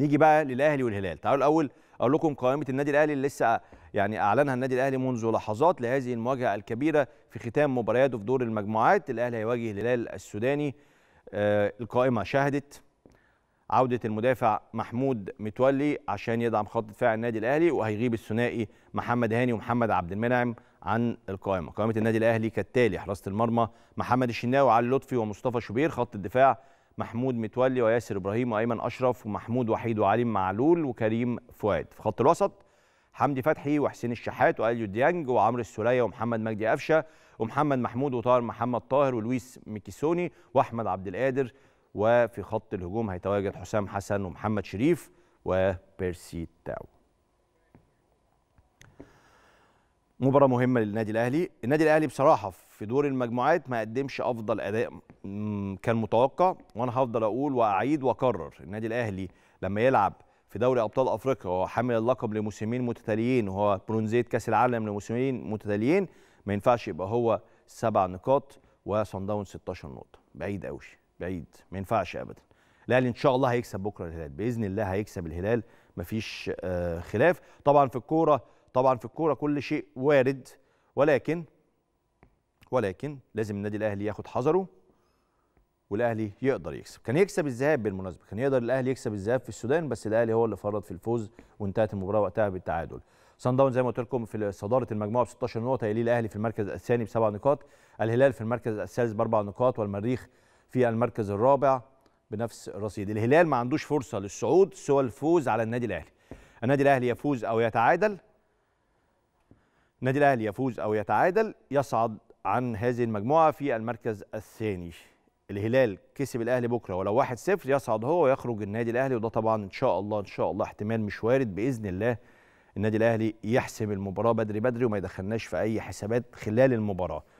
نيجي بقى للاهلي والهلال تعالوا الاول اقول لكم قائمه النادي الاهلي اللي لسه يعني اعلنها النادي الاهلي منذ لحظات لهذه المواجهه الكبيره في ختام مبارياته في دور المجموعات الاهلي هيواجه الهلال السوداني آه القائمه شهدت عودة المدافع محمود متولي عشان يدعم خط دفاع النادي الأهلي وهيغيب الثنائي محمد هاني ومحمد عبد المنعم عن القائمة قائمة النادي الأهلي كالتالي حراسة المرمى محمد الشناوي علي لطفي ومصطفى شوبير خط الدفاع محمود متولي وياسر ابراهيم وايمن اشرف ومحمود وحيد وعلي معلول وكريم فؤاد في خط الوسط حمدي فتحي وحسين الشحات واليو ديانج وعمرو السوليه ومحمد مجدي قفشه ومحمد محمود وطاهر محمد طاهر ولويس ميكيسوني واحمد عبد القادر وفي خط الهجوم هيتواجد حسام حسن ومحمد شريف وبيرسي تاو مباراه مهمه للنادي الاهلي النادي الاهلي بصراحه في دور المجموعات ما قدمش افضل اداء كان متوقع وانا هفضل اقول واعيد واكرر النادي الاهلي لما يلعب في دوري ابطال افريقيا وهو حامل اللقب لموسمين متتاليين وهو برونزيه كاس العالم لموسمين متتاليين ما ينفعش يبقى هو سبع نقاط وصن داون 16 نقطه بعيد أوي بعيد ما ينفعش ابدا الاهلي ان شاء الله هيكسب بكره الهلال باذن الله هيكسب الهلال مفيش آه، خلاف طبعا في الكوره طبعا في الكوره كل شيء وارد ولكن ولكن لازم النادي الاهلي ياخد حذره والاهلي يقدر يكسب كان يكسب الذهاب بالمناسبه كان يقدر الاهلي يكسب الذهاب في السودان بس الاهلي هو اللي فرط في الفوز وانتهت المباراه وقتها بالتعادل سان داون زي ما قلت لكم في صداره المجموعه ب 16 نقطه يليه الاهلي في المركز الثاني بسبع نقاط الهلال في المركز الثالث باربع نقاط والمريخ في المركز الرابع بنفس الرصيد الهلال ما عندوش فرصه للصعود سوى الفوز على النادي الاهلي النادي الاهلي يفوز او يتعادل النادي الاهلي يفوز او يتعادل يصعد عن هذه المجموعه في المركز الثاني الهلال كسب الاهلي بكره ولو 1-0 يصعد هو ويخرج النادي الاهلي وده طبعا ان شاء الله ان شاء الله احتمال مش وارد باذن الله النادي الاهلي يحسم المباراه بدري بدري وما يدخلناش في اي حسابات خلال المباراه